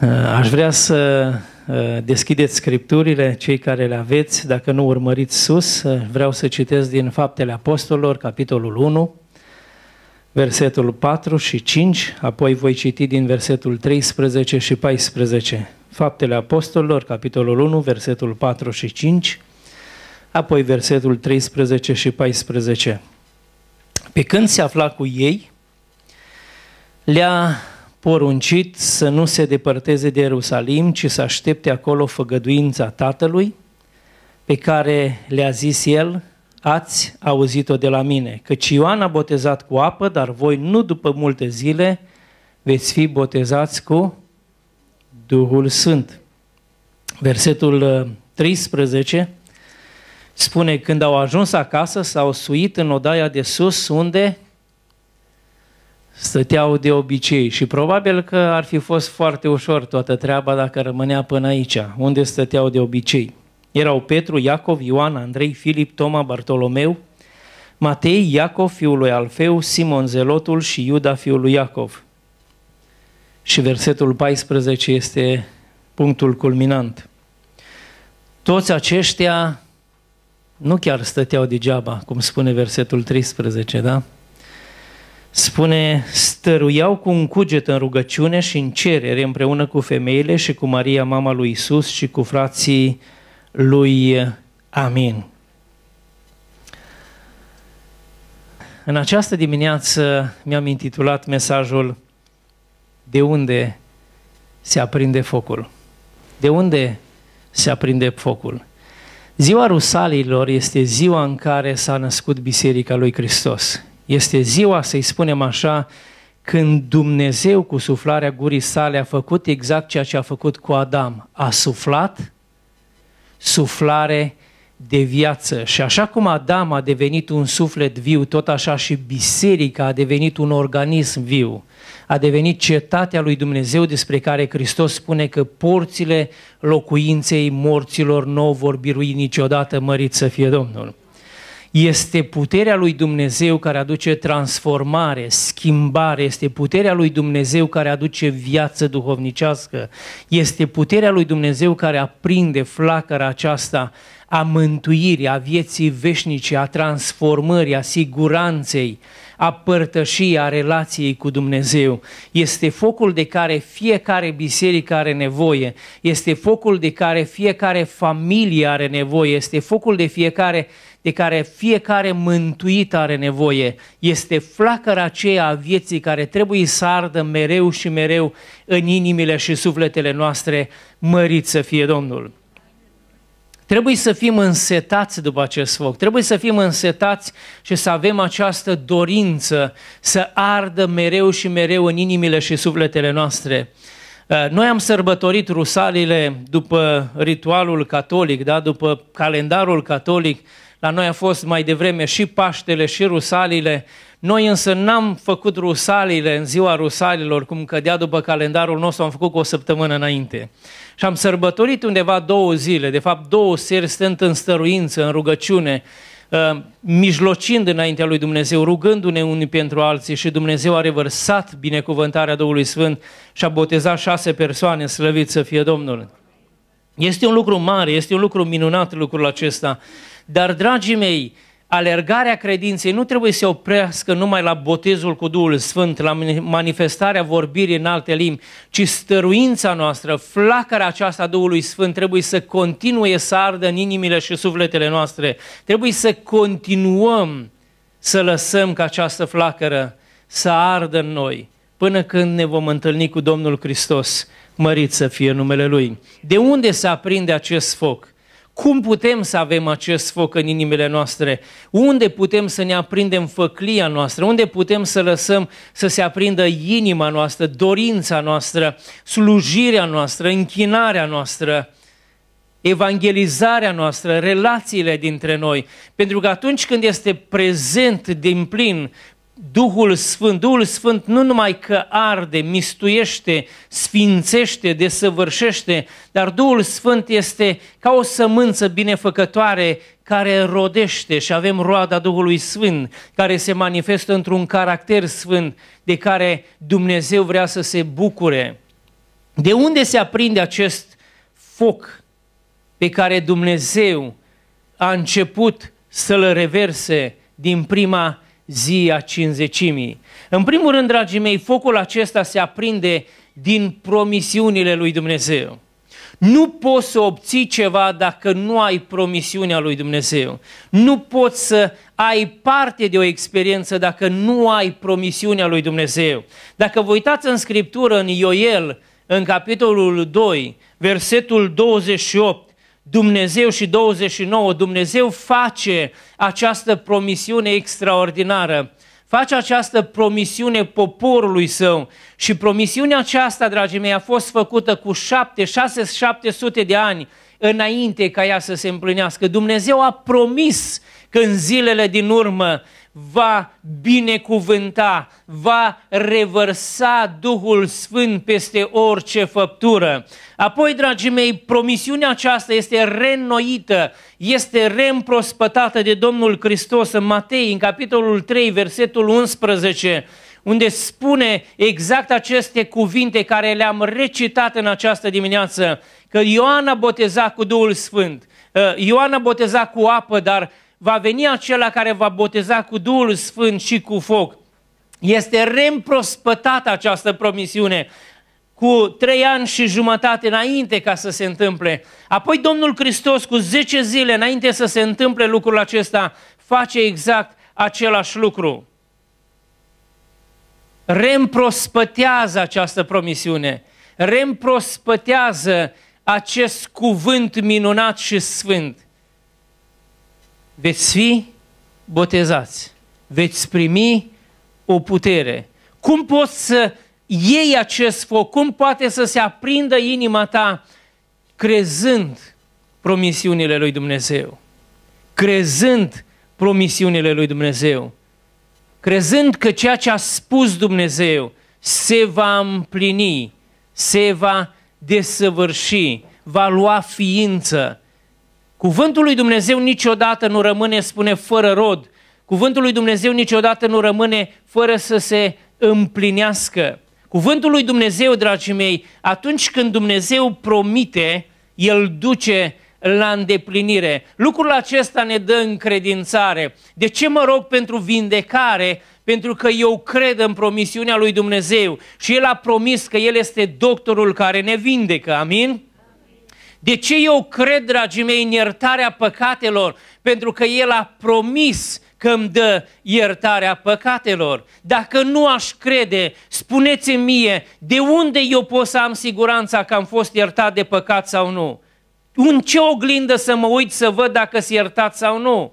Uh, aș vrea să uh, deschideți scripturile, cei care le aveți, dacă nu urmăriți sus, uh, vreau să citesc din Faptele Apostolilor, capitolul 1, versetul 4 și 5, apoi voi citi din versetul 13 și 14. Faptele Apostolilor, capitolul 1, versetul 4 și 5, apoi versetul 13 și 14. Pe când se afla cu ei, le-a poruncit să nu se depărteze de Ierusalim, ci să aștepte acolo făgăduința Tatălui, pe care le-a zis el, ați auzit-o de la mine, căci Ioan a botezat cu apă, dar voi nu după multe zile veți fi botezați cu Duhul Sfânt. Versetul 13 uh, spune, când au ajuns acasă, s-au suit în odaia de sus, unde stăteau de obicei și probabil că ar fi fost foarte ușor toată treaba dacă rămânea până aici, unde stăteau de obicei. Erau Petru, Iacov, Ioan, Andrei, Filip, Toma, Bartolomeu, Matei, Iacov, fiul lui Alfeu, Simon Zelotul și Iuda, fiul lui Iacov. Și versetul 14 este punctul culminant. Toți aceștia nu chiar stăteau degeaba, cum spune versetul 13, da? spune, stăruiau cu un cuget în rugăciune și în cerere împreună cu femeile și cu Maria, mama lui Isus și cu frații lui. Amin. În această dimineață mi-am intitulat mesajul De unde se aprinde focul? De unde se aprinde focul? Ziua Rusalilor este ziua în care s-a născut Biserica lui Hristos. Este ziua, să-i spunem așa, când Dumnezeu cu suflarea gurii sale a făcut exact ceea ce a făcut cu Adam. A suflat suflare de viață. Și așa cum Adam a devenit un suflet viu, tot așa și biserica a devenit un organism viu. A devenit cetatea lui Dumnezeu despre care Hristos spune că porțile locuinței morților nu vor birui niciodată, mărit să fie Domnul. Este puterea lui Dumnezeu care aduce transformare, schimbare, este puterea lui Dumnezeu care aduce viață duhovnicească, este puterea lui Dumnezeu care aprinde flacăra aceasta a mântuirii, a vieții veșnice, a transformării, a siguranței, a părtășii, a relației cu Dumnezeu. Este focul de care fiecare biserică are nevoie, este focul de care fiecare familie are nevoie, este focul de fiecare de care fiecare mântuit are nevoie. Este flacăra aceea a vieții care trebuie să ardă mereu și mereu în inimile și sufletele noastre. Mărit să fie Domnul! Trebuie să fim însetați după acest foc, trebuie să fim însetați și să avem această dorință să ardă mereu și mereu în inimile și sufletele noastre. Uh, noi am sărbătorit rusalile după ritualul catolic, da? după calendarul catolic. La noi a fost mai devreme și Paștele și rusalile noi însă n-am făcut rusalile în ziua rusalilor, cum cădea după calendarul nostru, am făcut cu o săptămână înainte. Și am sărbătorit undeva două zile, de fapt două seri stând în stăruință, în rugăciune, uh, mijlocind înaintea lui Dumnezeu, rugându-ne unii pentru alții și Dumnezeu a revărsat binecuvântarea Duhului Sfânt și a botezat șase persoane, slăvit să fie Domnul. Este un lucru mare, este un lucru minunat lucrul acesta, dar dragii mei, alergarea credinței nu trebuie să se oprească numai la botezul cu Duhul Sfânt, la manifestarea vorbirii în alte limbi, ci stăruința noastră, flacăra aceasta a Duhului Sfânt trebuie să continue să ardă în inimile și sufletele noastre. Trebuie să continuăm să lăsăm ca această flacără să ardă în noi până când ne vom întâlni cu Domnul Hristos, mărit să fie numele Lui. De unde se aprinde acest foc? Cum putem să avem acest foc în inimile noastre? Unde putem să ne aprindem făclia noastră? Unde putem să lăsăm să se aprindă inima noastră, dorința noastră, slujirea noastră, închinarea noastră? evangelizarea noastră, relațiile dintre noi. Pentru că atunci când este prezent din plin Duhul Sfânt. Duhul Sfânt nu numai că arde, mistuiește, sfințește, desăvârșește, dar Duhul Sfânt este ca o sămânță binefăcătoare care rodește și avem roada Duhului Sfânt, care se manifestă într-un caracter sfânt de care Dumnezeu vrea să se bucure. De unde se aprinde acest foc pe care Dumnezeu a început să-l reverse din prima zi a cinzecimii. În primul rând, dragii mei, focul acesta se aprinde din promisiunile lui Dumnezeu. Nu poți să obții ceva dacă nu ai promisiunea lui Dumnezeu. Nu poți să ai parte de o experiență dacă nu ai promisiunea lui Dumnezeu. Dacă vă uitați în Scriptură, în Ioel, în capitolul 2, versetul 28, Dumnezeu și 29, Dumnezeu face această promisiune extraordinară. Face această promisiune poporului său și promisiunea aceasta, dragii mei, a fost făcută cu 7, 6, 700 de ani înainte ca ea să se împlinească. Dumnezeu a promis că în zilele din urmă va binecuvânta, va revărsa Duhul Sfânt peste orice făptură. Apoi, dragii mei, promisiunea aceasta este reînnoită, este reîmprospătată de Domnul Hristos în Matei, în capitolul 3, versetul 11, unde spune exact aceste cuvinte care le-am recitat în această dimineață, că Ioan a botezat cu Duhul Sfânt, uh, Ioan a botezat cu apă, dar va veni acela care va boteza cu Duhul Sfânt și cu foc. Este reîmprospătată această promisiune cu trei ani și jumătate înainte ca să se întâmple. Apoi Domnul Hristos cu zece zile înainte să se întâmple lucrul acesta face exact același lucru. Reîmprospătează această promisiune, reîmprospătează acest cuvânt minunat și sfânt veți fi botezați, veți primi o putere. Cum poți să iei acest foc? Cum poate să se aprindă inima ta crezând promisiunile lui Dumnezeu? Crezând promisiunile lui Dumnezeu. Crezând că ceea ce a spus Dumnezeu se va împlini, se va desăvârși, va lua ființă, Cuvântul lui Dumnezeu niciodată nu rămâne, spune, fără rod. Cuvântul lui Dumnezeu niciodată nu rămâne fără să se împlinească. Cuvântul lui Dumnezeu, dragii mei, atunci când Dumnezeu promite, El duce la îndeplinire. Lucrul acesta ne dă încredințare. De ce mă rog pentru vindecare? Pentru că eu cred în promisiunea lui Dumnezeu și El a promis că El este doctorul care ne vindecă. Amin? De ce eu cred, dragii mei, în iertarea păcatelor? Pentru că El a promis că îmi dă iertarea păcatelor. Dacă nu aș crede, spuneți-mi mie, de unde eu pot să am siguranța că am fost iertat de păcat sau nu? În ce oglindă să mă uit să văd dacă sunt iertat sau nu?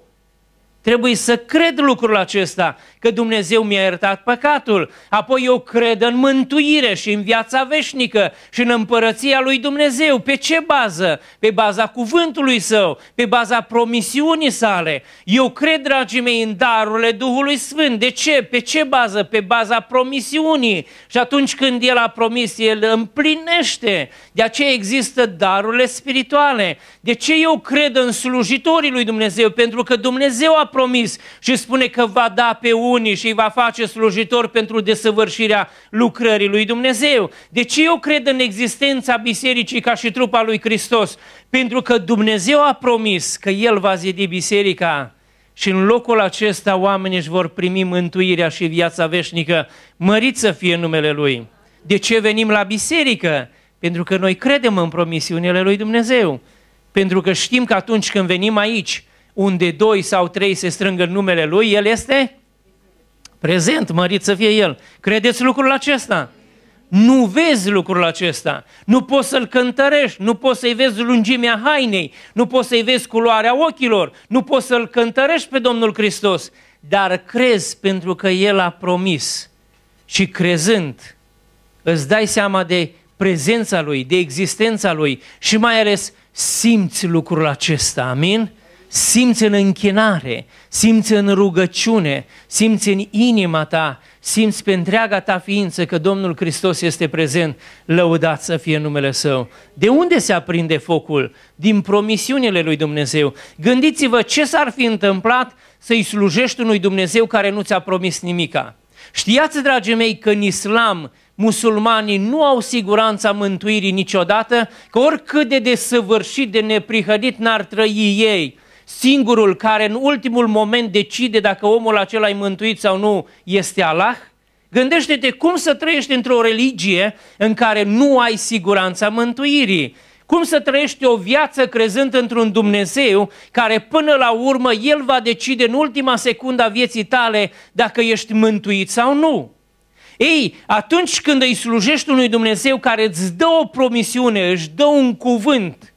Trebuie să cred lucrul acesta, că Dumnezeu mi-a iertat păcatul. Apoi eu cred în mântuire și în viața veșnică și în împărăția lui Dumnezeu. Pe ce bază? Pe baza cuvântului său, pe baza promisiunii sale. Eu cred, dragii mei, în darurile Duhului Sfânt. De ce? Pe ce bază? Pe baza promisiunii. Și atunci când El a promis, El împlinește. De aceea există darurile spirituale. De ce eu cred în slujitorii lui Dumnezeu? Pentru că Dumnezeu a promis și spune că va da pe unii și îi va face slujitor pentru desăvârșirea lucrării lui Dumnezeu. De ce eu cred în existența bisericii ca și trupa lui Hristos? Pentru că Dumnezeu a promis că El va zidi biserica și în locul acesta oamenii își vor primi mântuirea și viața veșnică. Mărit să fie numele Lui. De ce venim la biserică? Pentru că noi credem în promisiunile lui Dumnezeu. Pentru că știm că atunci când venim aici, unde doi sau trei se strâng în numele Lui, El este prezent, mărit să fie El. Credeți lucrul acesta? Nu vezi lucrul acesta, nu poți să-l cântărești, nu poți să-i vezi lungimea hainei, nu poți să-i vezi culoarea ochilor, nu poți să-l cântărești pe Domnul Hristos, dar crezi pentru că El a promis și crezând îți dai seama de prezența Lui, de existența Lui și mai ales simți lucrul acesta, amin? simți în închinare, simți în rugăciune, simți în inima ta, simți pe întreaga ta ființă că Domnul Hristos este prezent, lăudat să fie numele Său. De unde se aprinde focul? Din promisiunile lui Dumnezeu. Gândiți-vă ce s-ar fi întâmplat să-i slujești unui Dumnezeu care nu ți-a promis nimica. Știați, dragii mei, că în islam musulmanii nu au siguranța mântuirii niciodată, că oricât de desăvârșit, de neprihădit n-ar trăi ei, singurul care în ultimul moment decide dacă omul acela e mântuit sau nu este Allah? Gândește-te cum să trăiești într-o religie în care nu ai siguranța mântuirii. Cum să trăiești o viață crezând într-un Dumnezeu care până la urmă El va decide în ultima secundă a vieții tale dacă ești mântuit sau nu. Ei, atunci când îi slujești unui Dumnezeu care îți dă o promisiune, își dă un cuvânt,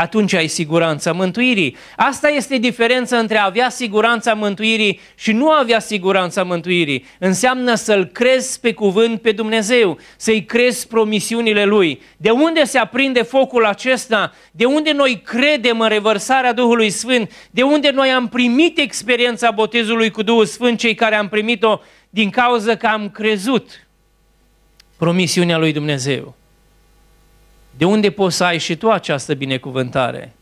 atunci ai siguranța mântuirii. Asta este diferența între a avea siguranța mântuirii și nu a avea siguranța mântuirii. Înseamnă să-L crezi pe cuvânt pe Dumnezeu, să-i crezi promisiunile Lui. De unde se aprinde focul acesta? De unde noi credem în revărsarea Duhului Sfânt? De unde noi am primit experiența botezului cu Duhul Sfânt, cei care am primit-o din cauza că am crezut promisiunea lui Dumnezeu. De unde poți să ai și tu această binecuvântare?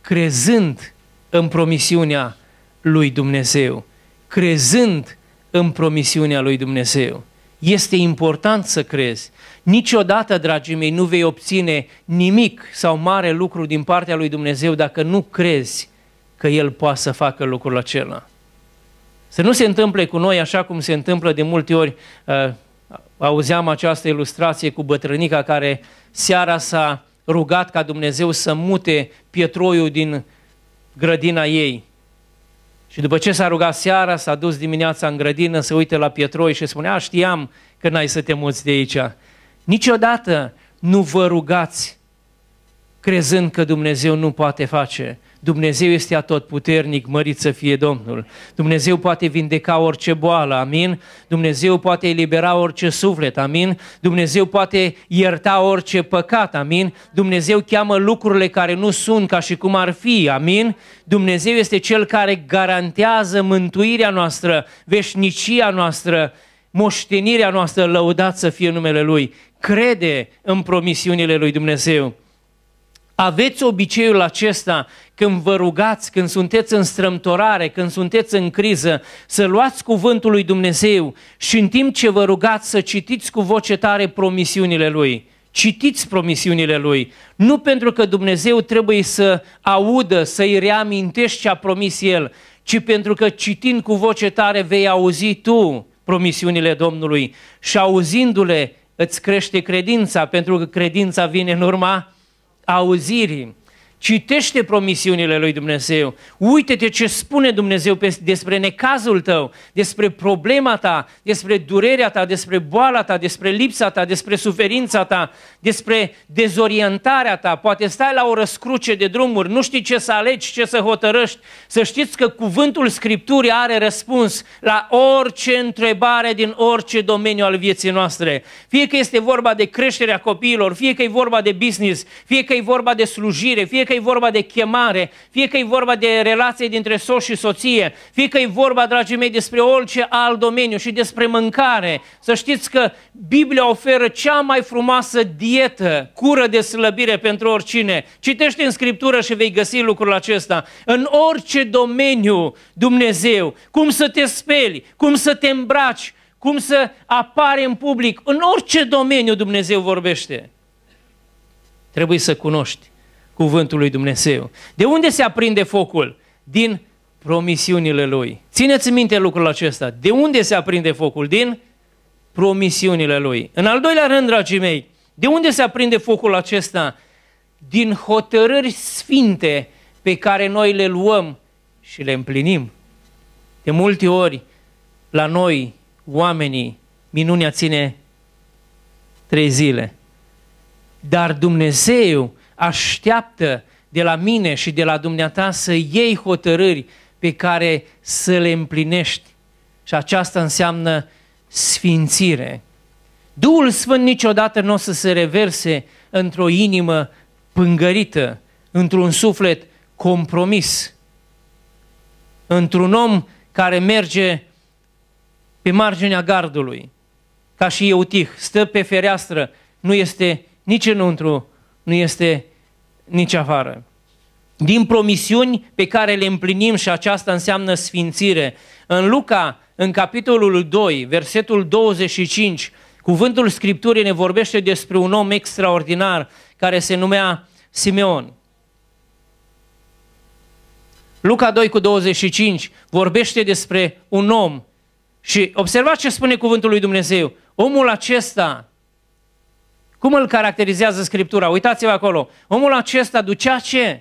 Crezând în promisiunea lui Dumnezeu, crezând în promisiunea lui Dumnezeu. Este important să crezi. Niciodată, dragii mei, nu vei obține nimic sau mare lucru din partea lui Dumnezeu dacă nu crezi că El poate să facă lucrul acela. Să nu se întâmple cu noi așa cum se întâmplă de multe ori uh, auzeam această ilustrație cu bătrânica care seara s-a rugat ca Dumnezeu să mute pietroiul din grădina ei. Și după ce s-a rugat seara, s-a dus dimineața în grădină să uite la pietroi și spunea, știam că n-ai să te muți de aici. Niciodată nu vă rugați crezând că Dumnezeu nu poate face. Dumnezeu este atotputernic, mărit să fie Domnul. Dumnezeu poate vindeca orice boală, amin? Dumnezeu poate elibera orice suflet, amin? Dumnezeu poate ierta orice păcat, amin? Dumnezeu cheamă lucrurile care nu sunt ca și cum ar fi, amin? Dumnezeu este Cel care garantează mântuirea noastră, veșnicia noastră, moștenirea noastră, lăudat să fie numele Lui. Crede în promisiunile Lui Dumnezeu. Aveți obiceiul acesta când vă rugați, când sunteți în strâmtorare, când sunteți în criză, să luați cuvântul lui Dumnezeu și în timp ce vă rugați să citiți cu voce tare promisiunile Lui. Citiți promisiunile Lui, nu pentru că Dumnezeu trebuie să audă, să-i reamintești ce a promis El, ci pentru că citind cu voce tare vei auzi tu promisiunile Domnului și auzindu-le îți crește credința, pentru că credința vine în urma ao Oziri, Citește promisiunile lui Dumnezeu. Uite-te ce spune Dumnezeu despre necazul tău, despre problema ta, despre durerea ta, despre boala ta, despre lipsa ta, despre suferința ta, despre dezorientarea ta. Poate stai la o răscruce de drumuri, nu știi ce să alegi, ce să hotărăști. Să știți că cuvântul Scripturii are răspuns la orice întrebare din orice domeniu al vieții noastre. Fie că este vorba de creșterea copiilor, fie că e vorba de business, fie că e vorba de slujire, fie că e vorba de chemare, fie că e vorba de relație dintre soț și soție, fie că e vorba, dragii mei, despre orice alt domeniu și despre mâncare, să știți că Biblia oferă cea mai frumoasă dietă, cură de slăbire pentru oricine. Citește în Scriptură și vei găsi lucrul acesta. În orice domeniu, Dumnezeu, cum să te speli, cum să te îmbraci, cum să apare în public, în orice domeniu Dumnezeu vorbește. Trebuie să cunoști cuvântul lui Dumnezeu. De unde se aprinde focul? Din promisiunile lui. Țineți minte lucrul acesta. De unde se aprinde focul? Din promisiunile lui. În al doilea rând, dragii mei, de unde se aprinde focul acesta? Din hotărâri sfinte pe care noi le luăm și le împlinim. De multe ori, la noi, oamenii, minunea ține trei zile. Dar Dumnezeu așteaptă de la mine și de la dumneata să iei hotărâri pe care să le împlinești. Și aceasta înseamnă sfințire. Duhul Sfânt niciodată nu o să se reverse într-o inimă pângărită, într-un suflet compromis, într-un om care merge pe marginea gardului, ca și Eutih, stă pe fereastră, nu este nici înăuntru, nu este nici afară. Din promisiuni pe care le împlinim și aceasta înseamnă sfințire. În Luca, în capitolul 2, versetul 25, cuvântul Scripturii ne vorbește despre un om extraordinar care se numea Simeon. Luca 2 cu 25 vorbește despre un om și observați ce spune cuvântul lui Dumnezeu. Omul acesta cum îl caracterizează Scriptura? Uitați-vă acolo. Omul acesta ducea ce?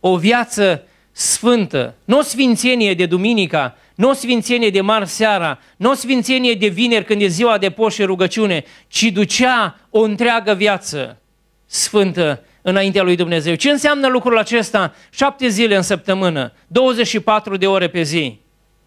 O viață sfântă. Nu o sfințenie de duminica, nu o sfințenie de mari seara, nu o sfințenie de vineri când e ziua de poșe rugăciune, ci ducea o întreagă viață sfântă înaintea lui Dumnezeu. Ce înseamnă lucrul acesta? Șapte zile în săptămână, 24 de ore pe zi,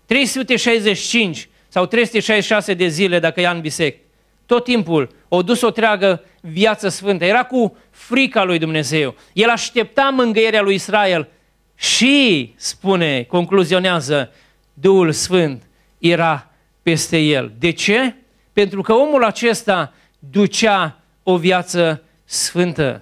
365 sau 366 de zile dacă e an bisect. Tot timpul o dus o treagă viață sfântă, era cu frica lui Dumnezeu. El aștepta mângâierea lui Israel și, spune, concluzionează, Duhul Sfânt era peste el. De ce? Pentru că omul acesta ducea o viață sfântă.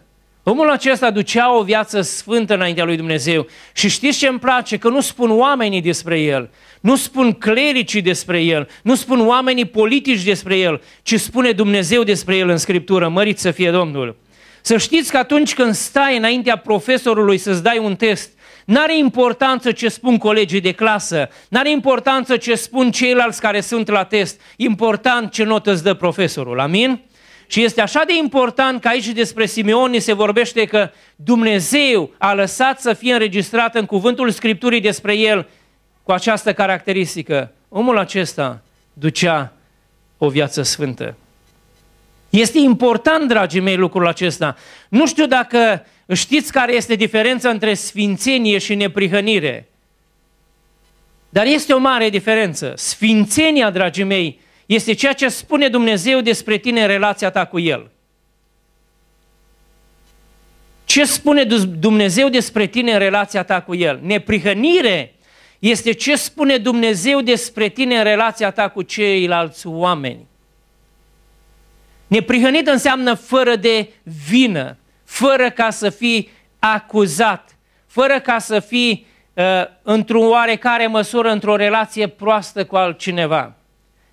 Omul acesta ducea o viață sfântă înaintea lui Dumnezeu și știți ce îmi place? Că nu spun oamenii despre el, nu spun clericii despre el, nu spun oamenii politici despre el, ci spune Dumnezeu despre el în Scriptură, mărit să fie Domnul. Să știți că atunci când stai înaintea profesorului să-ți dai un test, N-are importanță ce spun colegii de clasă, n-are importanță ce spun ceilalți care sunt la test, important ce notă îți dă profesorul, amin? Și este așa de important că aici despre Simeon ni se vorbește că Dumnezeu a lăsat să fie înregistrat în cuvântul Scripturii despre el cu această caracteristică. Omul acesta ducea o viață sfântă. Este important, dragii mei, lucrul acesta. Nu știu dacă știți care este diferența între sfințenie și neprihănire. Dar este o mare diferență. Sfințenia, dragii mei, este ceea ce spune Dumnezeu despre tine în relația ta cu El. Ce spune Dumnezeu despre tine în relația ta cu El? Neprihănire este ce spune Dumnezeu despre tine în relația ta cu ceilalți oameni. Neprihănit înseamnă fără de vină, fără ca să fii acuzat, fără ca să fii uh, într-o oarecare măsură într-o relație proastă cu altcineva.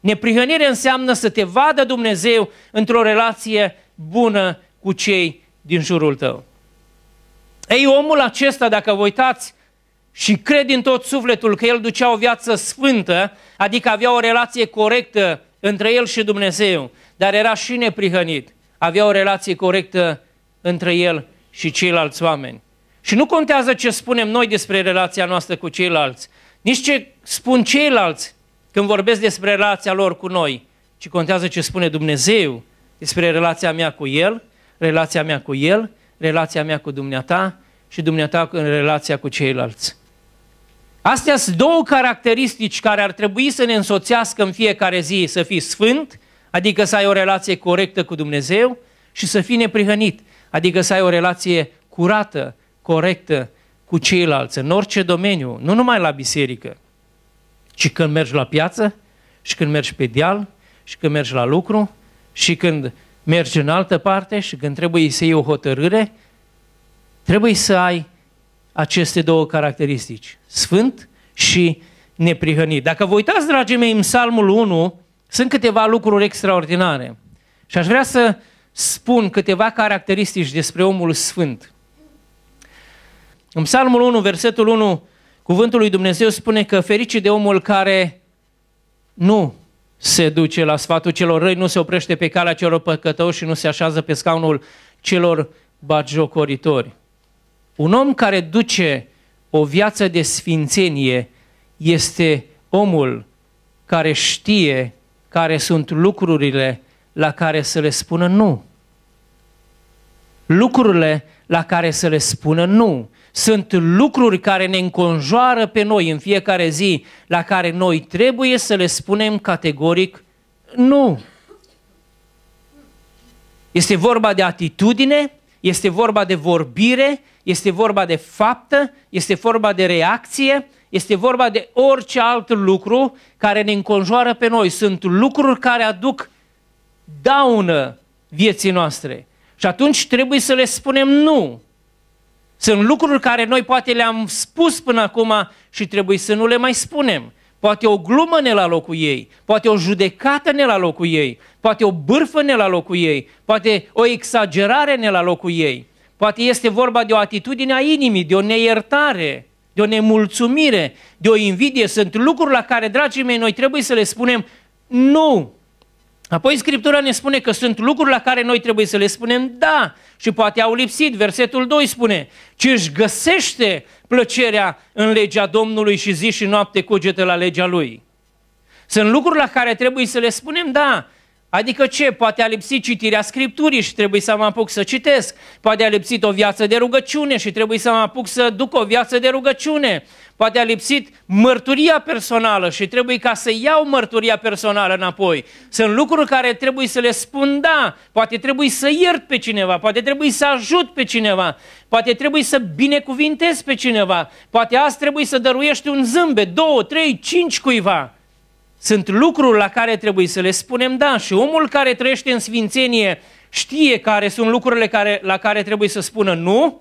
Neprihănire înseamnă să te vadă Dumnezeu într-o relație bună cu cei din jurul tău. Ei, omul acesta, dacă vă uitați și cred din tot sufletul că el ducea o viață sfântă, adică avea o relație corectă între el și Dumnezeu, dar era și neprihănit, avea o relație corectă între el și ceilalți oameni. Și nu contează ce spunem noi despre relația noastră cu ceilalți, nici ce spun ceilalți, când vorbesc despre relația lor cu noi, ci contează ce spune Dumnezeu despre relația mea cu El, relația mea cu El, relația mea cu dumneata și dumneata în relația cu ceilalți. Astea sunt două caracteristici care ar trebui să ne însoțească în fiecare zi, să fii sfânt, adică să ai o relație corectă cu Dumnezeu și să fii neprihănit, adică să ai o relație curată, corectă cu ceilalți, în orice domeniu, nu numai la biserică ci când mergi la piață, și când mergi pe deal, și când mergi la lucru, și când mergi în altă parte, și când trebuie să iei o hotărâre, trebuie să ai aceste două caracteristici, sfânt și neprihănit. Dacă vă uitați, dragii mei, în Psalmul 1, sunt câteva lucruri extraordinare. Și aș vrea să spun câteva caracteristici despre omul sfânt. În Psalmul 1, versetul 1, Cuvântul lui Dumnezeu spune că fericit de omul care nu se duce la sfatul celor răi, nu se oprește pe calea celor păcătoși și nu se așează pe scaunul celor bagiocoritori. Un om care duce o viață de sfințenie este omul care știe care sunt lucrurile la care să le spună nu. Lucrurile la care să le spună nu. Sunt lucruri care ne înconjoară pe noi în fiecare zi, la care noi trebuie să le spunem categoric nu. Este vorba de atitudine, este vorba de vorbire, este vorba de faptă, este vorba de reacție, este vorba de orice alt lucru care ne înconjoară pe noi. Sunt lucruri care aduc daună vieții noastre. Și atunci trebuie să le spunem nu. Sunt lucruri care noi poate le-am spus până acum și trebuie să nu le mai spunem. Poate o glumă ne la locul ei, poate o judecată ne la locul ei, poate o bârfă ne la locul ei, poate o exagerare ne la locul ei. Poate este vorba de o atitudine a inimii, de o neiertare, de o nemulțumire, de o invidie. Sunt lucruri la care, dragii mei, noi trebuie să le spunem nu. Apoi Scriptura ne spune că sunt lucruri la care noi trebuie să le spunem da și poate au lipsit. Versetul 2 spune, ci își găsește plăcerea în legea Domnului și zi și noapte cugetă la legea Lui. Sunt lucruri la care trebuie să le spunem da. Adică ce? Poate a lipsit citirea Scripturii și trebuie să mă apuc să citesc. Poate a lipsit o viață de rugăciune și trebuie să mă apuc să duc o viață de rugăciune. Poate a lipsit mărturia personală și trebuie ca să iau mărturia personală înapoi. Sunt lucruri care trebuie să le spun da, poate trebuie să iert pe cineva, poate trebuie să ajut pe cineva, poate trebuie să binecuvintez pe cineva, poate azi trebuie să dăruiești un zâmbet, două, trei, cinci cuiva. Sunt lucruri la care trebuie să le spunem da și omul care trăiește în sfințenie știe care sunt lucrurile care, la care trebuie să spună nu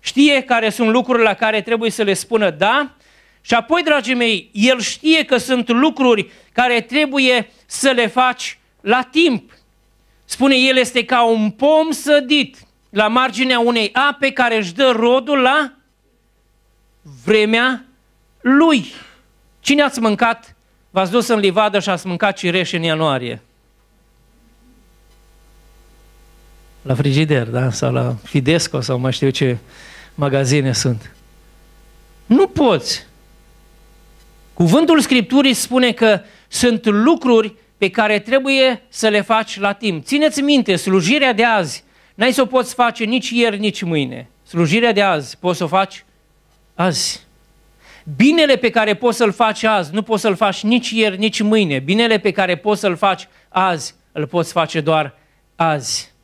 știe care sunt lucrurile la care trebuie să le spună da și apoi, dragii mei, el știe că sunt lucruri care trebuie să le faci la timp. Spune, el este ca un pom sădit la marginea unei ape care își dă rodul la vremea lui. Cine ați mâncat? V-ați dus în livadă și ați mâncat cireș în ianuarie. la frigider, da? Sau la Fidesco sau mai știu ce magazine sunt. Nu poți. Cuvântul Scripturii spune că sunt lucruri pe care trebuie să le faci la timp. Țineți minte, slujirea de azi, n-ai să o poți face nici ieri, nici mâine. Slujirea de azi poți să o faci azi. Binele pe care poți să-l faci azi, nu poți să-l faci nici ieri, nici mâine. Binele pe care poți să-l faci azi, îl poți face doar azi.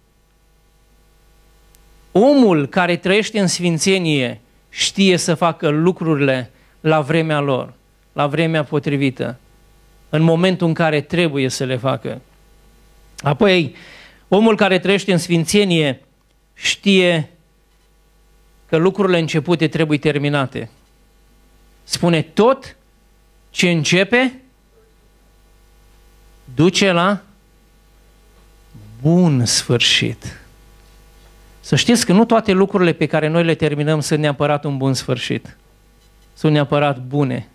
Omul care trăiește în sfințenie știe să facă lucrurile la vremea lor, la vremea potrivită, în momentul în care trebuie să le facă. Apoi, omul care trăiește în sfințenie știe că lucrurile începute trebuie terminate. Spune tot ce începe duce la bun sfârșit. Să știți că nu toate lucrurile pe care noi le terminăm sunt neapărat un bun sfârșit. Sunt neapărat bune.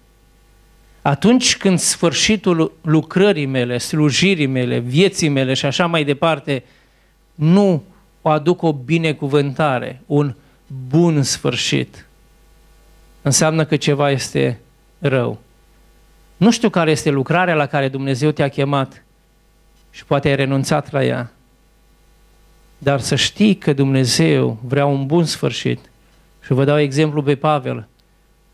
Atunci când sfârșitul lucrării mele, slujirii mele, vieții mele și așa mai departe, nu o aduc o binecuvântare, un bun sfârșit, înseamnă că ceva este rău. Nu știu care este lucrarea la care Dumnezeu te-a chemat și poate ai renunțat la ea. Dar să știi că Dumnezeu vrea un bun sfârșit. Și vă dau exemplu pe Pavel.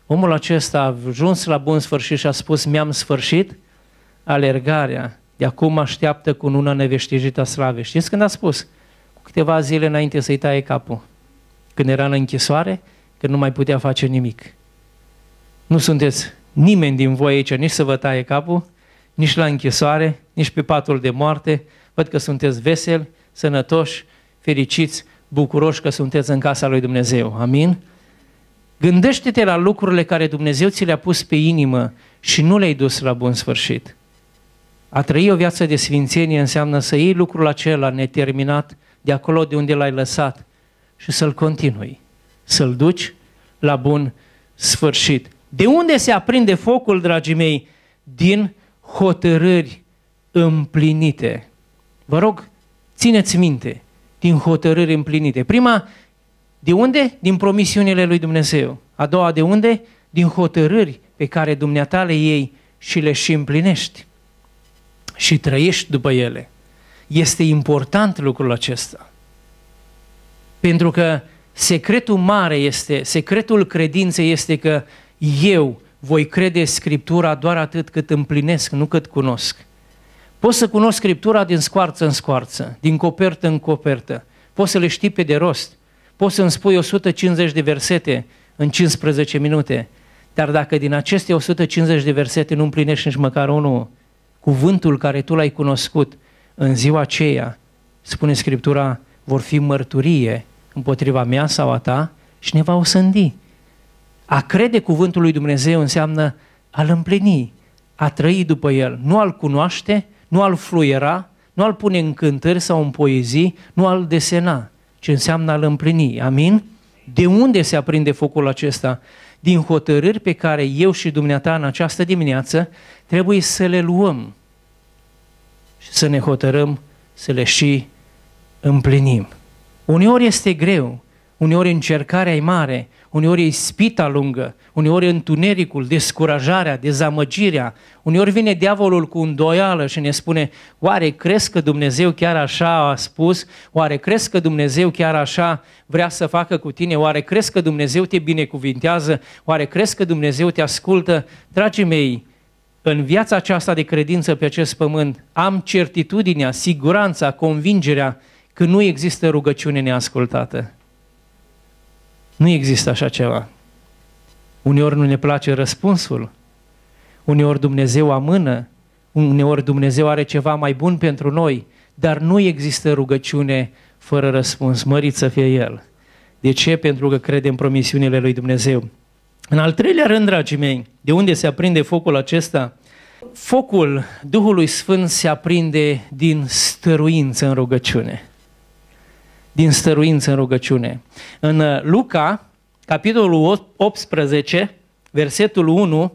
Omul acesta a ajuns la bun sfârșit și a spus, mi-am sfârșit alergarea. De acum așteaptă cu una neveștijită slave. Știți când a spus? Cu câteva zile înainte să-i taie capul. Când era în închisoare, când nu mai putea face nimic. Nu sunteți nimeni din voi aici, nici să vă taie capul, nici la închisoare, nici pe patul de moarte. Văd că sunteți veseli, sănătoși, fericiți, bucuroși că sunteți în casa lui Dumnezeu. Amin? Gândește-te la lucrurile care Dumnezeu ți le-a pus pe inimă și nu le-ai dus la bun sfârșit. A trăi o viață de sfințenie înseamnă să iei lucrul acela neterminat de acolo de unde l-ai lăsat și să-l continui, să-l duci la bun sfârșit. De unde se aprinde focul, dragii mei? Din hotărâri împlinite. Vă rog, țineți minte, din hotărâri împlinite. Prima, de unde? Din promisiunile lui Dumnezeu. A doua, de unde? Din hotărâri pe care dumneata le iei și le și împlinești și trăiești după ele. Este important lucrul acesta. Pentru că secretul mare este, secretul credinței este că eu voi crede Scriptura doar atât cât împlinesc, nu cât cunosc. Poți să cunoști Scriptura din scoarță în scoarță, din copertă în copertă. Poți să le știi pe de rost. Poți să îmi spui 150 de versete în 15 minute. Dar dacă din aceste 150 de versete nu împlinești nici măcar unul, cuvântul care tu l-ai cunoscut în ziua aceea, spune Scriptura, vor fi mărturie împotriva mea sau a ta și ne va osândi. A crede cuvântul lui Dumnezeu înseamnă a-L împlini, a trăi după El, nu a-L cunoaște, nu al fluiera, nu al pune în cântări sau în poezii, nu al desena, ce înseamnă al împlini. Amin? De unde se aprinde focul acesta? Din hotărâri pe care eu și dumneata în această dimineață trebuie să le luăm și să ne hotărâm să le și împlinim. Uneori este greu, uneori încercarea e mare, uneori e ispita lungă, uneori întunericul, descurajarea, dezamăgirea, uneori vine diavolul cu îndoială și ne spune, oare crezi că Dumnezeu chiar așa a spus? Oare crezi că Dumnezeu chiar așa vrea să facă cu tine? Oare crezi că Dumnezeu te binecuvintează? Oare crezi că Dumnezeu te ascultă? Dragii mei, în viața aceasta de credință pe acest pământ am certitudinea, siguranța, convingerea că nu există rugăciune neascultată nu există așa ceva. Uneori nu ne place răspunsul. Uneori Dumnezeu amână. Uneori Dumnezeu are ceva mai bun pentru noi. Dar nu există rugăciune fără răspuns. Mărit să fie El. De ce? Pentru că credem promisiunile lui Dumnezeu. În al treilea rând, dragii mei, de unde se aprinde focul acesta? Focul Duhului Sfânt se aprinde din stăruință în rugăciune din stăruință în rugăciune. În uh, Luca, capitolul 18, versetul 1,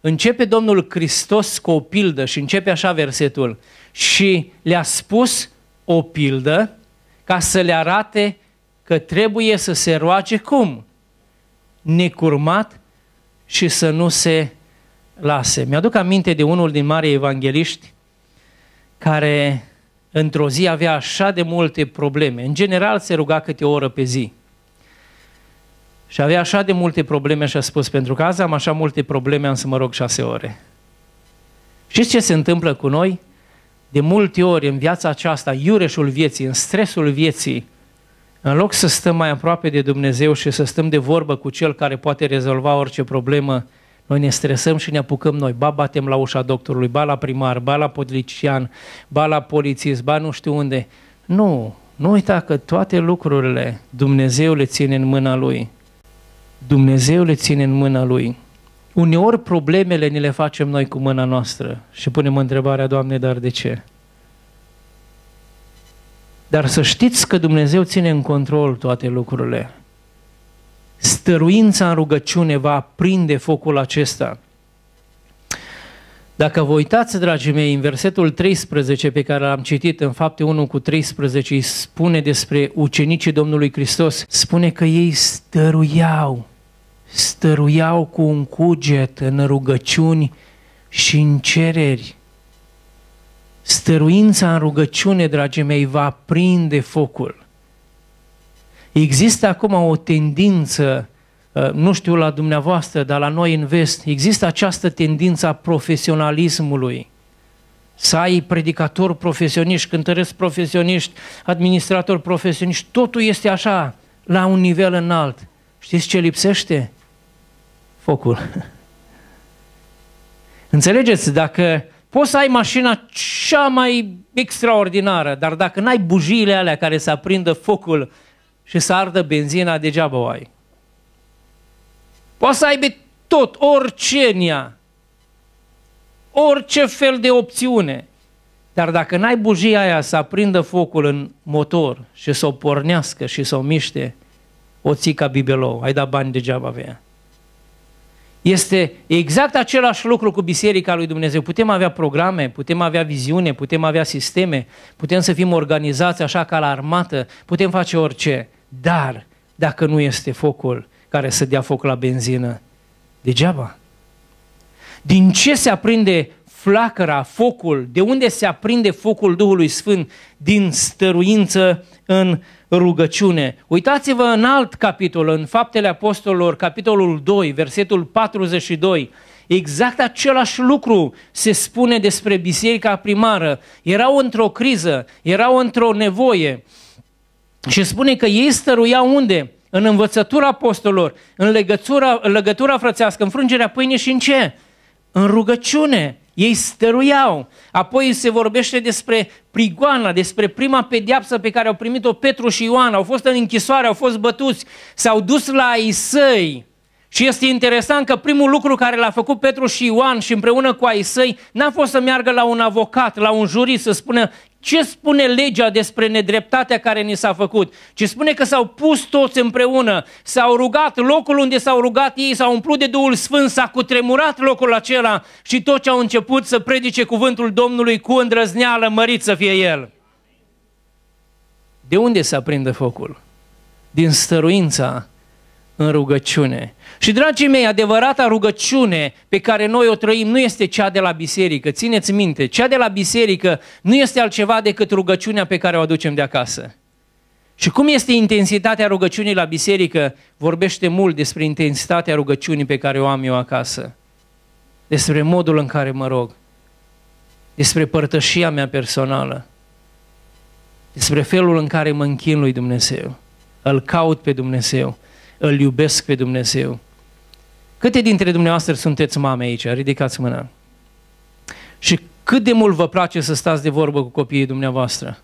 începe Domnul Hristos cu o pildă și începe așa versetul. Și le-a spus o pildă ca să le arate că trebuie să se roage cum? Necurmat și să nu se lase. Mi-aduc aminte de unul din mari evangeliști care într-o zi avea așa de multe probleme. În general se ruga câte o oră pe zi. Și avea așa de multe probleme și a spus, pentru că azi am așa multe probleme, am să mă rog șase ore. Știți ce se întâmplă cu noi? De multe ori în viața aceasta, iureșul vieții, în stresul vieții, în loc să stăm mai aproape de Dumnezeu și să stăm de vorbă cu Cel care poate rezolva orice problemă, noi ne stresăm și ne apucăm noi. Ba batem la ușa doctorului, ba la primar, ba la politician, ba la polițist, ba nu știu unde. Nu, nu uita că toate lucrurile Dumnezeu le ține în mâna Lui. Dumnezeu le ține în mâna Lui. Uneori problemele ni le facem noi cu mâna noastră și punem întrebarea, Doamne, dar de ce? Dar să știți că Dumnezeu ține în control toate lucrurile stăruința în rugăciune va aprinde focul acesta. Dacă vă uitați, dragii mei, în versetul 13 pe care l-am citit în fapte 1 cu 13, îi spune despre ucenicii Domnului Hristos, spune că ei stăruiau, stăruiau cu un cuget în rugăciuni și în cereri. Stăruința în rugăciune, dragii mei, va prinde focul. Există acum o tendință, uh, nu știu la dumneavoastră, dar la noi în vest, există această tendință a profesionalismului. Să ai predicatori profesioniști, cântăreți profesioniști, administratori profesioniști, totul este așa, la un nivel înalt. Știți ce lipsește? Focul. Înțelegeți? Dacă poți să ai mașina cea mai extraordinară, dar dacă n-ai bujiile alea care să aprindă focul și să ardă benzina, degeaba o ai. Poți să aibă tot, orice în ea, orice fel de opțiune. Dar dacă n-ai bujia aia să aprindă focul în motor și să o pornească și să o miște, o ții ca bibelou, ai dat bani degeaba pe ea. Este exact același lucru cu Biserica lui Dumnezeu. Putem avea programe, putem avea viziune, putem avea sisteme, putem să fim organizați așa ca la armată, putem face orice. Dar dacă nu este focul care să dea foc la benzină, degeaba. Din ce se aprinde flacăra, focul, de unde se aprinde focul Duhului Sfânt? Din stăruință în rugăciune. Uitați-vă în alt capitol, în Faptele Apostolilor, capitolul 2, versetul 42. Exact același lucru se spune despre biserica primară. Erau într-o criză, erau într-o nevoie. Și spune că ei stăruiau unde? În învățătura apostolilor, în legătura, în legătura frățească, în frângerea pâinii și în ce? În rugăciune. Ei stăruiau. Apoi se vorbește despre prigoana, despre prima pediapsă pe care au primit-o Petru și Ioan. Au fost în închisoare, au fost bătuți, s-au dus la ei săi. Și este interesant că primul lucru care l-a făcut Petru și Ioan și împreună cu ai săi n-a fost să meargă la un avocat, la un jurist, să spună ce spune legea despre nedreptatea care ni s-a făcut, ci spune că s-au pus toți împreună, s-au rugat, locul unde s-au rugat ei s au umplut de Duhul Sfânt, s-a cutremurat locul acela și toți au început să predice cuvântul Domnului cu îndrăzneală, mărit să fie El. De unde se aprinde focul? Din stăruința în rugăciune. Și, dragii mei, adevărata rugăciune pe care noi o trăim nu este cea de la biserică. Țineți minte, cea de la biserică nu este altceva decât rugăciunea pe care o aducem de acasă. Și cum este intensitatea rugăciunii la biserică, vorbește mult despre intensitatea rugăciunii pe care o am eu acasă. Despre modul în care mă rog. Despre părtășia mea personală. Despre felul în care mă închin lui Dumnezeu. Îl caut pe Dumnezeu îl iubesc pe Dumnezeu. Câte dintre dumneavoastră sunteți mame aici? Ridicați mâna. Și cât de mult vă place să stați de vorbă cu copiii dumneavoastră?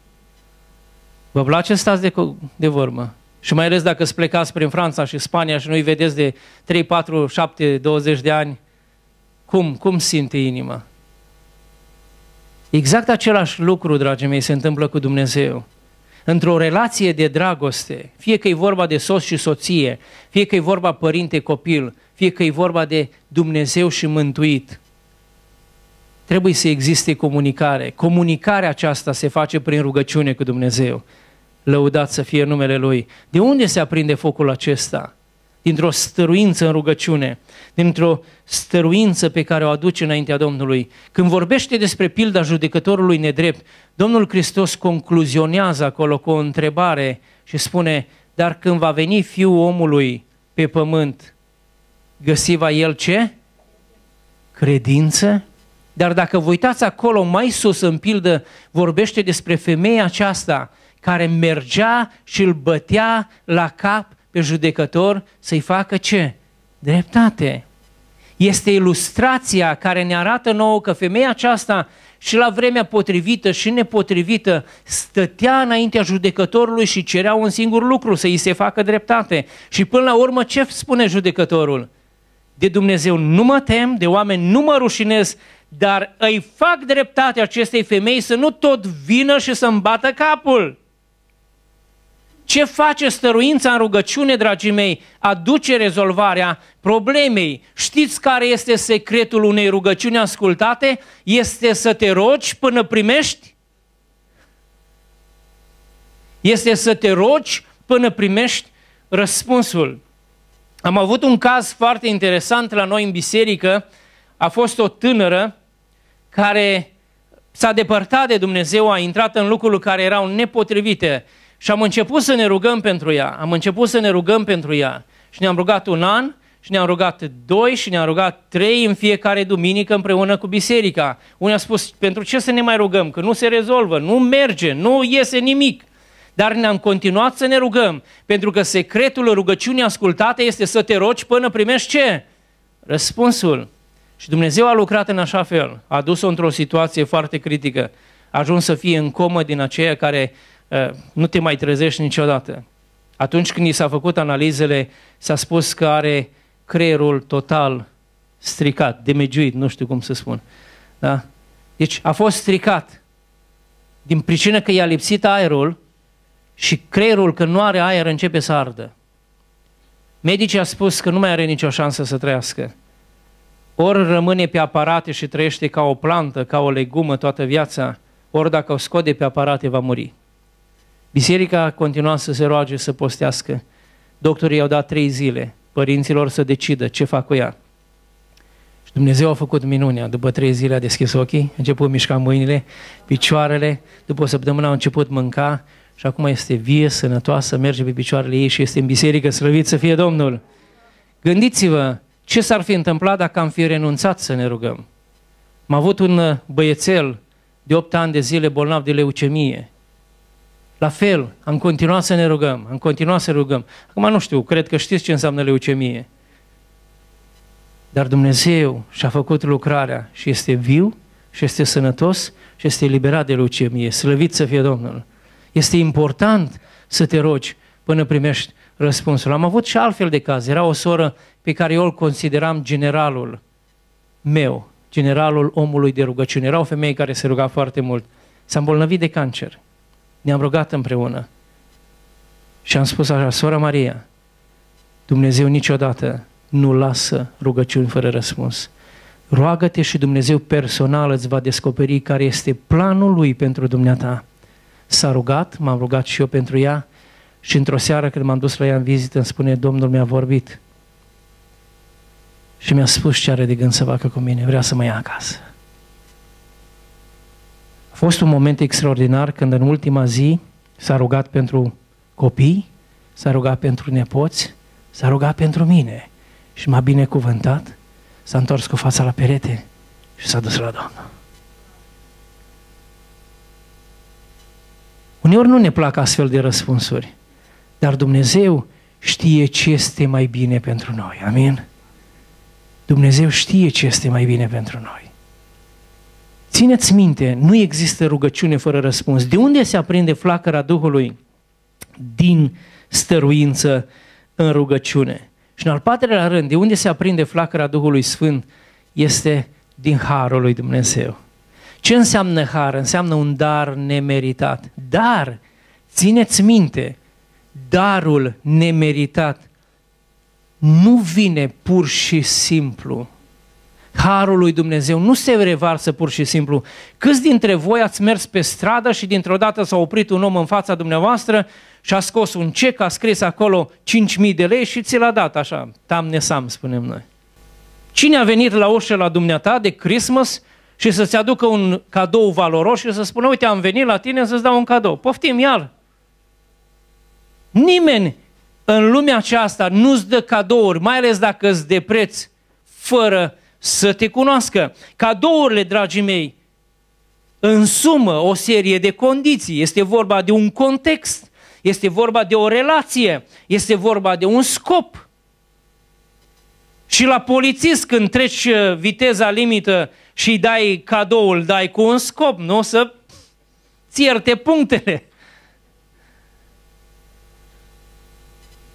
Vă place să stați de, de vorbă? Și mai ales dacă plecați prin Franța și Spania și noi vedeți de 3, 4, 7, 20 de ani, cum, cum simte inima? Exact același lucru, dragii mei, se întâmplă cu Dumnezeu într-o relație de dragoste, fie că e vorba de soț și soție, fie că e vorba părinte-copil, fie că e vorba de Dumnezeu și mântuit, trebuie să existe comunicare. Comunicarea aceasta se face prin rugăciune cu Dumnezeu. Lăudat să fie numele Lui. De unde se aprinde focul acesta? dintr-o stăruință în rugăciune, dintr-o stăruință pe care o aduce înaintea Domnului. Când vorbește despre pilda judecătorului nedrept, Domnul Hristos concluzionează acolo cu o întrebare și spune, dar când va veni Fiul omului pe pământ, găsi va el ce? Credință? Dar dacă vă uitați acolo mai sus în pildă, vorbește despre femeia aceasta care mergea și îl bătea la cap pe judecător să-i facă ce? Dreptate. Este ilustrația care ne arată nouă că femeia aceasta și la vremea potrivită și nepotrivită stătea înaintea judecătorului și cerea un singur lucru, să îi se facă dreptate. Și până la urmă ce spune judecătorul? De Dumnezeu nu mă tem, de oameni nu mă rușinez, dar îi fac dreptate acestei femei să nu tot vină și să-mi bată capul. Ce face stăruința în rugăciune, dragii mei? Aduce rezolvarea problemei. Știți care este secretul unei rugăciuni ascultate? Este să te rogi până primești? Este să te rogi până primești răspunsul. Am avut un caz foarte interesant la noi în biserică. A fost o tânără care s-a depărtat de Dumnezeu, a intrat în lucruri care erau nepotrivite și am început să ne rugăm pentru ea, am început să ne rugăm pentru ea. Și ne-am rugat un an, și ne-am rugat doi și ne-am rugat trei în fiecare duminică împreună cu biserica. Unii au spus, pentru ce să ne mai rugăm, că nu se rezolvă, nu merge, nu iese nimic. Dar ne-am continuat să ne rugăm, pentru că secretul rugăciunii ascultate este să te rogi până primești ce? Răspunsul. Și Dumnezeu a lucrat în așa fel, a dus-o într-o situație foarte critică. A ajuns să fie în comă din aceea care Eh, nu te mai trezești niciodată. Atunci când i s-a făcut analizele, s-a spus că are creierul total stricat, demegiuit, nu știu cum să spun. Da? Deci a fost stricat din pricină că i-a lipsit aerul și creierul că nu are aer începe să ardă. Medicii au spus că nu mai are nicio șansă să trăiască. Ori rămâne pe aparate și trăiește ca o plantă, ca o legumă toată viața, ori dacă o scot pe aparate va muri. Biserica continua să se roage, să postească. Doctorii i-au dat trei zile, părinților să decidă ce fac cu ea. Și Dumnezeu a făcut minunea. După trei zile a deschis ochii, a început mișca mâinile, picioarele, după o săptămână a început mânca și acum este vie, sănătoasă, merge pe picioarele ei și este în biserică, slăvit să fie Domnul. Gândiți-vă ce s-ar fi întâmplat dacă am fi renunțat să ne rugăm. Am avut un băiețel de 8 ani de zile bolnav de leucemie la fel, am continuat să ne rugăm, am continuat să rugăm. Acum nu știu, cred că știți ce înseamnă leucemie. Dar Dumnezeu și-a făcut lucrarea și este viu și este sănătos și este eliberat de leucemie. Slăvit să fie Domnul! Este important să te rogi până primești răspunsul. Am avut și altfel de caz. Era o soră pe care eu îl consideram generalul meu, generalul omului de rugăciune. Era o femeie care se ruga foarte mult. S-a îmbolnăvit de cancer ne-am rugat împreună și am spus așa, Sora Maria, Dumnezeu niciodată nu lasă rugăciuni fără răspuns. Roagă-te și Dumnezeu personal îți va descoperi care este planul lui pentru dumneata. S-a rugat, m-am rugat și eu pentru ea și într-o seară când m-am dus la ea în vizită îmi spune, Domnul mi-a vorbit și mi-a spus ce are de gând să facă cu mine, vrea să mă ia acasă fost un moment extraordinar când în ultima zi s-a rugat pentru copii, s-a rugat pentru nepoți, s-a rugat pentru mine și m-a binecuvântat, s-a întors cu fața la perete și s-a dus la Doamnă. Uneori nu ne plac astfel de răspunsuri, dar Dumnezeu știe ce este mai bine pentru noi. Amin? Dumnezeu știe ce este mai bine pentru noi. Țineți minte, nu există rugăciune fără răspuns. De unde se aprinde flacăra Duhului? Din stăruință în rugăciune. Și în al patrulea rând, de unde se aprinde flacăra Duhului Sfânt? Este din harul lui Dumnezeu. Ce înseamnă har? Înseamnă un dar nemeritat. Dar, țineți minte, darul nemeritat nu vine pur și simplu Harul lui Dumnezeu nu se revarsă pur și simplu. Câți dintre voi ați mers pe stradă și dintr-o dată s-a oprit un om în fața dumneavoastră și a scos un cec, a scris acolo 5.000 de lei și ți l-a dat așa, tam nesam, spunem noi. Cine a venit la ușă la dumneata de Christmas și să-ți aducă un cadou valoros și să spună, uite, am venit la tine să-ți dau un cadou. Poftim, iar. Nimeni în lumea aceasta nu-ți dă cadouri, mai ales dacă îți de preț, fără uh, să te cunoască. Cadourile, dragii mei, în sumă o serie de condiții. Este vorba de un context, este vorba de o relație, este vorba de un scop. Și la polițist când treci uh, viteza limită și dai cadoul, dai cu un scop, nu? Să țierte punctele.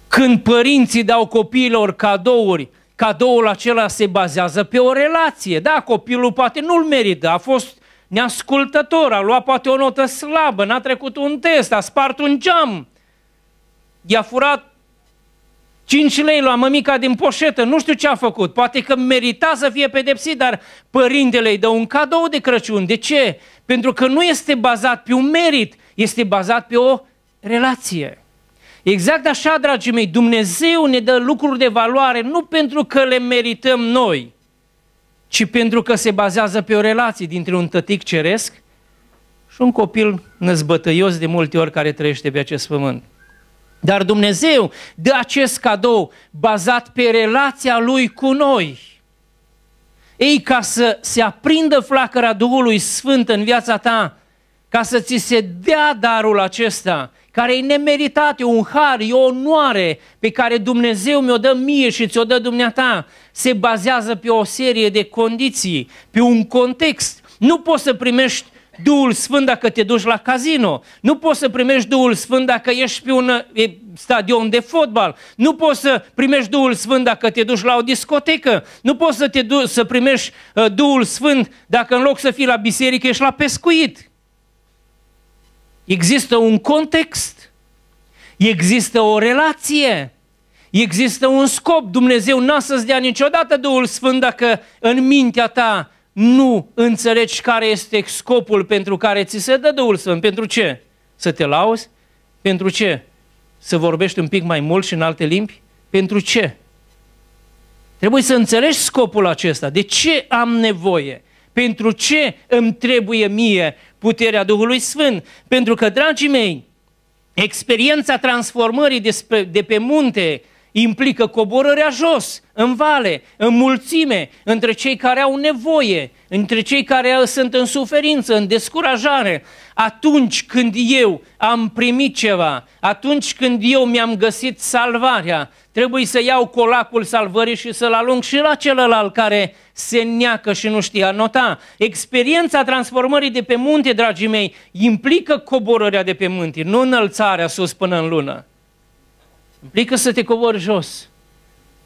Când părinții dau copiilor cadouri, cadoul acela se bazează pe o relație. Da, copilul poate nu-l merită, a fost neascultător, a luat poate o notă slabă, n-a trecut un test, a spart un geam, i-a furat 5 lei la mămica din poșetă, nu știu ce a făcut, poate că merita să fie pedepsit, dar părintele îi dă un cadou de Crăciun. De ce? Pentru că nu este bazat pe un merit, este bazat pe o relație. Exact așa, dragii mei, Dumnezeu ne dă lucruri de valoare nu pentru că le merităm noi, ci pentru că se bazează pe o relație dintre un tătic ceresc și un copil năzbătăios de multe ori care trăiește pe acest pământ. Dar Dumnezeu dă acest cadou bazat pe relația Lui cu noi. Ei, ca să se aprindă flacăra Duhului Sfânt în viața ta, ca să ți se dea darul acesta – care e nemeritat, e un har, e o onoare pe care Dumnezeu mi-o dă mie și ți-o dă dumneata, se bazează pe o serie de condiții, pe un context. Nu poți să primești Duhul Sfânt dacă te duci la casino. Nu poți să primești Duhul Sfânt dacă ești pe un stadion de fotbal. Nu poți să primești Duhul Sfânt dacă te duci la o discotecă. Nu poți să, te du- să primești uh, Duhul Sfânt dacă în loc să fii la biserică ești la pescuit. Există un context, există o relație, există un scop. Dumnezeu n-a să-ți dea niciodată Duhul Sfânt dacă în mintea ta nu înțelegi care este scopul pentru care ți se dă Duhul Sfânt. Pentru ce? Să te lauzi? Pentru ce? Să vorbești un pic mai mult și în alte limbi? Pentru ce? Trebuie să înțelegi scopul acesta. De ce am nevoie? Pentru ce îmi trebuie mie puterea Duhului Sfânt? Pentru că, dragii mei, experiența transformării de pe munte implică coborârea jos, în vale, în mulțime, între cei care au nevoie, între cei care sunt în suferință, în descurajare, atunci când eu am primit ceva, atunci când eu mi-am găsit salvarea, trebuie să iau colacul salvării și să-l alung și la celălalt care se neacă și nu știa nota. Experiența transformării de pe munte, dragii mei, implică coborârea de pe munte, nu înălțarea sus până în lună. Implică să te cobori jos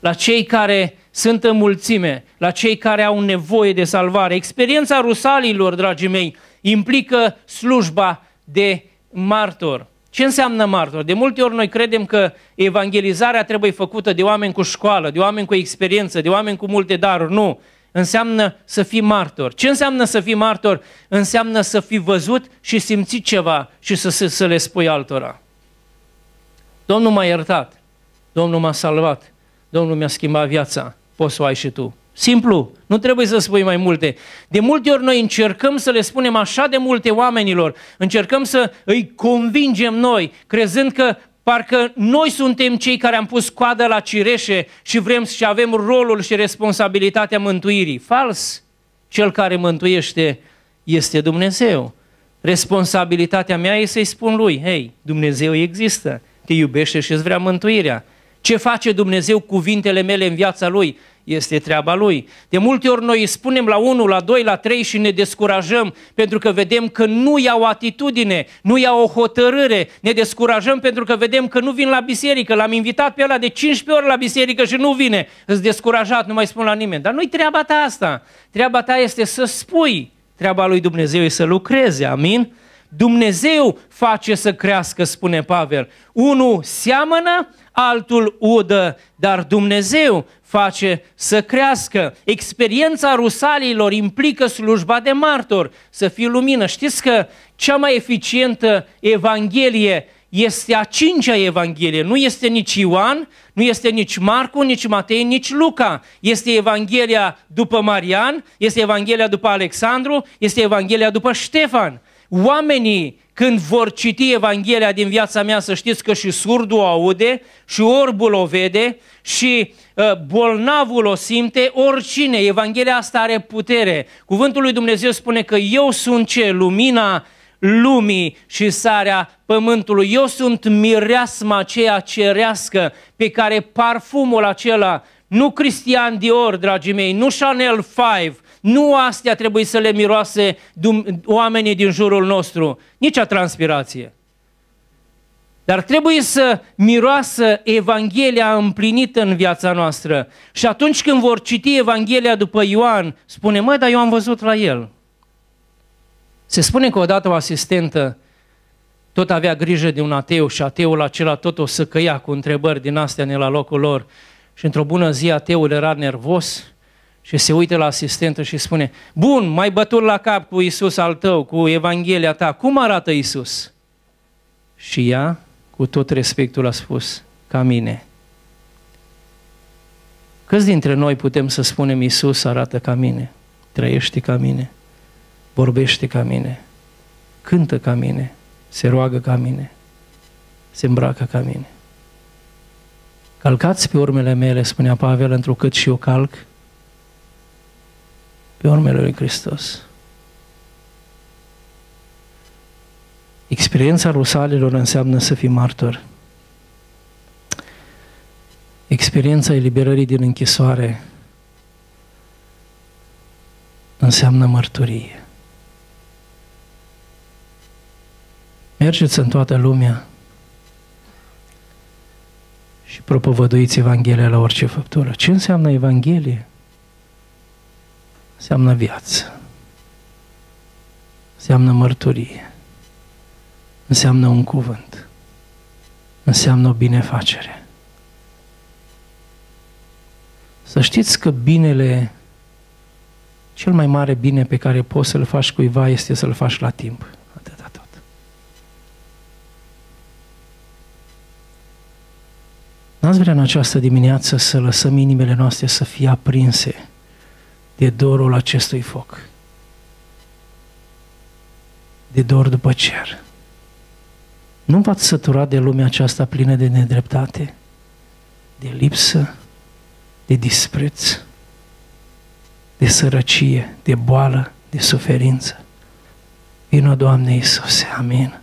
la cei care sunt în mulțime, la cei care au nevoie de salvare. Experiența rusalilor, dragii mei, implică slujba de martor. Ce înseamnă martor? De multe ori noi credem că evangelizarea trebuie făcută de oameni cu școală, de oameni cu experiență, de oameni cu multe daruri. Nu. Înseamnă să fii martor. Ce înseamnă să fii martor? Înseamnă să fii văzut și simțit ceva și să, să, să le spui altora. Domnul m-a iertat, Domnul m-a salvat, Domnul mi-a schimbat viața, poți să o ai și tu. Simplu, nu trebuie să spui mai multe. De multe ori noi încercăm să le spunem așa de multe oamenilor, încercăm să îi convingem noi, crezând că parcă noi suntem cei care am pus coada la cireșe și vrem și avem rolul și responsabilitatea mântuirii. Fals! Cel care mântuiește este Dumnezeu. Responsabilitatea mea e să-i spun lui, hei, Dumnezeu există, te iubește și îți vrea mântuirea. Ce face Dumnezeu cuvintele mele în viața lui? este treaba lui. De multe ori noi îi spunem la 1, la 2, la 3 și ne descurajăm pentru că vedem că nu iau atitudine, nu iau o hotărâre. Ne descurajăm pentru că vedem că nu vin la biserică. L-am invitat pe ăla de 15 ori la biserică și nu vine. Îți descurajat, nu mai spun la nimeni. Dar nu-i treaba ta asta. Treaba ta este să spui. Treaba lui Dumnezeu e să lucreze. Amin? Dumnezeu face să crească, spune Pavel. Unul seamănă, altul udă, dar Dumnezeu face să crească. Experiența rusalilor implică slujba de martor, să fie lumină. Știți că cea mai eficientă evanghelie este a cincea Evanghelie. Nu este nici Ioan, nu este nici Marcu, nici Matei, nici Luca. Este Evanghelia după Marian, este Evanghelia după Alexandru, este Evanghelia după Ștefan. Oamenii când vor citi Evanghelia din viața mea, să știți că și surdul o aude, și orbul o vede, și uh, bolnavul o simte, oricine. Evanghelia asta are putere. Cuvântul lui Dumnezeu spune că eu sunt ce? Lumina lumii și sarea pământului. Eu sunt mireasma aceea cerească pe care parfumul acela, nu Cristian Dior, dragii mei, nu Chanel 5, nu astea trebuie să le miroase oamenii din jurul nostru, nici a transpirație. Dar trebuie să miroasă Evanghelia împlinită în viața noastră. Și atunci când vor citi Evanghelia după Ioan, spune, măi, dar eu am văzut la el. Se spune că odată o asistentă tot avea grijă de un ateu și ateul acela tot o să căia cu întrebări din astea ne la locul lor. Și într-o bună zi ateul era nervos și se uită la asistentă și spune, bun, mai bătut la cap cu Isus al tău, cu Evanghelia ta, cum arată Isus? Și ea, cu tot respectul, a spus, ca mine. Câți dintre noi putem să spunem, Isus arată ca mine, trăiește ca mine, vorbește ca mine, cântă ca mine, se roagă ca mine, se îmbracă ca mine. Calcați pe urmele mele, spunea Pavel, întrucât și eu calc, pe urmele lui Hristos. Experiența rusalilor înseamnă să fii martor. Experiența eliberării din închisoare înseamnă mărturie. Mergeți în toată lumea și propovăduiți Evanghelia la orice făptură. Ce înseamnă Evanghelie? înseamnă viață, înseamnă mărturie, înseamnă un cuvânt, înseamnă o binefacere. Să știți că binele, cel mai mare bine pe care poți să-l faci cuiva este să-l faci la timp. tot. N-ați vrea în această dimineață să lăsăm inimile noastre să fie aprinse de dorul acestui foc, de dor după cer. Nu v-ați săturat de lumea aceasta plină de nedreptate, de lipsă, de dispreț, de sărăcie, de boală, de suferință. Vino, Doamne Iisuse, amin.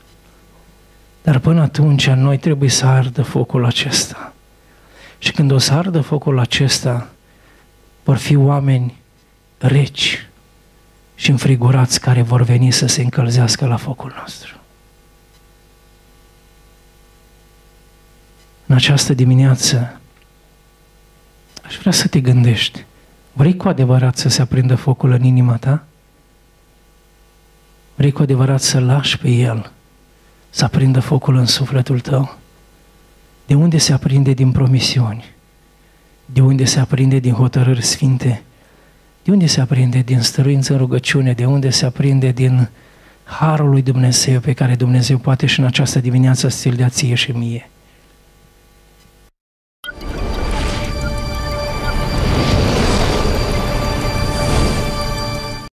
Dar până atunci noi trebuie să ardă focul acesta. Și când o să ardă focul acesta, vor fi oameni reci și înfrigurați care vor veni să se încălzească la focul nostru. În această dimineață aș vrea să te gândești, vrei cu adevărat să se aprindă focul în inima ta? Vrei cu adevărat să lași pe el să aprindă focul în sufletul tău? De unde se aprinde din promisiuni? De unde se aprinde din hotărâri sfinte? De unde se aprinde? Din stăruință în rugăciune, de unde se aprinde? Din harul lui Dumnezeu pe care Dumnezeu poate și în această dimineață să-l dea ție și mie.